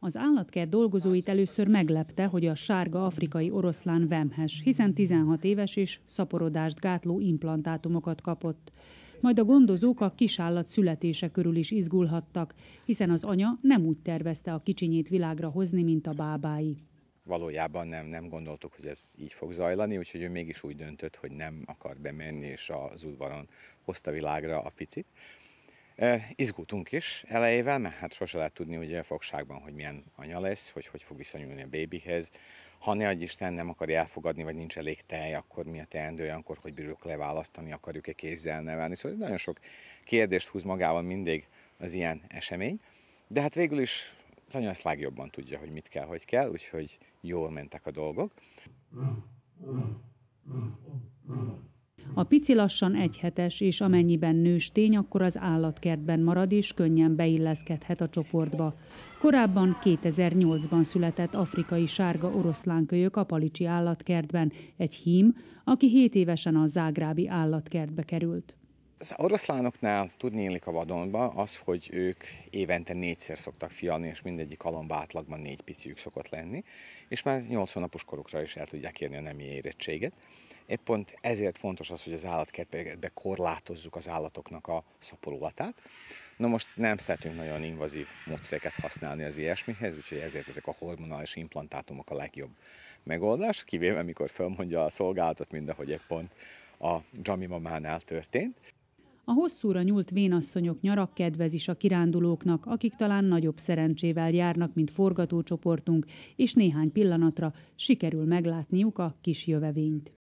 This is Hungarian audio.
Az állatkert dolgozóit először meglepte, hogy a sárga afrikai oroszlán vemhes, hiszen 16 éves és szaporodást gátló implantátumokat kapott. Majd a gondozók a kisállat születése körül is izgulhattak, hiszen az anya nem úgy tervezte a kicsinyét világra hozni, mint a bábái. Valójában nem, nem gondoltuk, hogy ez így fog zajlani, úgyhogy ő mégis úgy döntött, hogy nem akar bemenni, és az udvaron hozta világra a picit. Izgultunk is elejével, mert hát sose lehet tudni ugye a fogságban, hogy milyen anya lesz, hogy hogy fog viszonyulni a bébihez. Ha ne adj Isten nem akarja elfogadni, vagy nincs elég tej, akkor mi a teendő olyankor, hogy bírjuk leválasztani, akarjuk-e kézzel nevelni. Szóval nagyon sok kérdést húz magával mindig az ilyen esemény. De hát végül is az anya ezt legjobban tudja, hogy mit kell, hogy kell, úgyhogy jól mentek a dolgok. Mm. Mm. Mm. Mm. A pici lassan egyhetes, és amennyiben nőstény, akkor az állatkertben marad és könnyen beilleszkedhet a csoportba. Korábban 2008-ban született afrikai sárga oroszlánkölyök a Palicsi állatkertben, egy hím, aki 7 évesen a zágrábi állatkertbe került. Az oroszlánoknál tudnélik a vadonban, az, hogy ők évente négyszer szoktak fialni, és mindegyik alomba átlagban négy piciük szokott lenni, és már 80 napos korukra is el tudják érni a nemi érettséget. Épp pont ezért fontos az, hogy az állatkertbe korlátozzuk az állatoknak a szaporulatát. Na most nem szeretünk nagyon invazív módszereket használni az ilyesmihez, úgyhogy ezért ezek a hormonális implantátumok a legjobb megoldás, kivéve amikor fölmondja a szolgálatot, mindahogy ahogy épp pont a Jami mamánál történt. A hosszúra nyúlt vénasszonyok nyarak kedvez is a kirándulóknak, akik talán nagyobb szerencsével járnak, mint forgatócsoportunk, és néhány pillanatra sikerül meglátniuk a kis jövevényt.